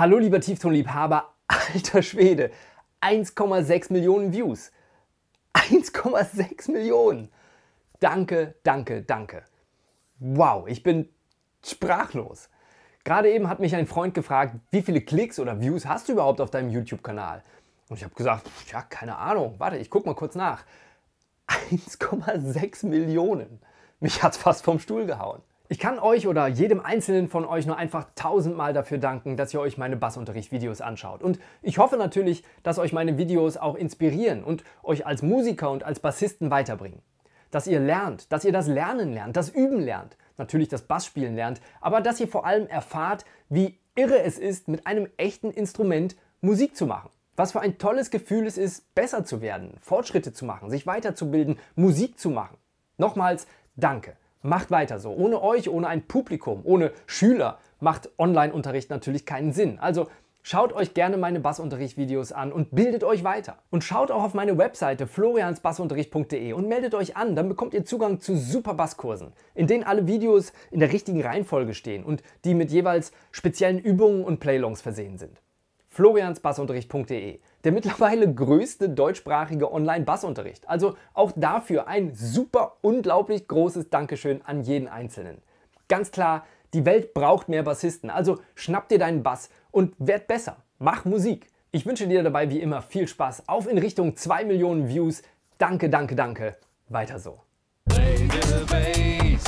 Hallo lieber Tieftonliebhaber, alter Schwede, 1,6 Millionen Views. 1,6 Millionen. Danke, danke, danke. Wow, ich bin sprachlos. Gerade eben hat mich ein Freund gefragt, wie viele Klicks oder Views hast du überhaupt auf deinem YouTube-Kanal? Und ich habe gesagt, ja, keine Ahnung, warte, ich guck mal kurz nach. 1,6 Millionen. Mich hat's fast vom Stuhl gehauen. Ich kann euch oder jedem einzelnen von euch nur einfach tausendmal dafür danken, dass ihr euch meine Bassunterricht-Videos anschaut. Und ich hoffe natürlich, dass euch meine Videos auch inspirieren und euch als Musiker und als Bassisten weiterbringen. Dass ihr lernt, dass ihr das Lernen lernt, das Üben lernt, natürlich das Bassspielen lernt, aber dass ihr vor allem erfahrt, wie irre es ist, mit einem echten Instrument Musik zu machen. Was für ein tolles Gefühl es ist, besser zu werden, Fortschritte zu machen, sich weiterzubilden, Musik zu machen. Nochmals, danke. Macht weiter so. Ohne euch, ohne ein Publikum, ohne Schüler macht Online-Unterricht natürlich keinen Sinn. Also Schaut euch gerne meine Bassunterricht-Videos an und bildet euch weiter. Und schaut auch auf meine Webseite floriansbassunterricht.de und meldet euch an, dann bekommt ihr Zugang zu super Basskursen, in denen alle Videos in der richtigen Reihenfolge stehen und die mit jeweils speziellen Übungen und Playlongs versehen sind. floriansbassunterricht.de der mittlerweile größte deutschsprachige Online-Bassunterricht. Also auch dafür ein super unglaublich großes Dankeschön an jeden Einzelnen. Ganz klar, die Welt braucht mehr Bassisten, also schnapp dir deinen Bass und werd besser, mach Musik. Ich wünsche dir dabei wie immer viel Spaß, auf in Richtung 2 Millionen Views. Danke, danke, danke. Weiter so. Baby,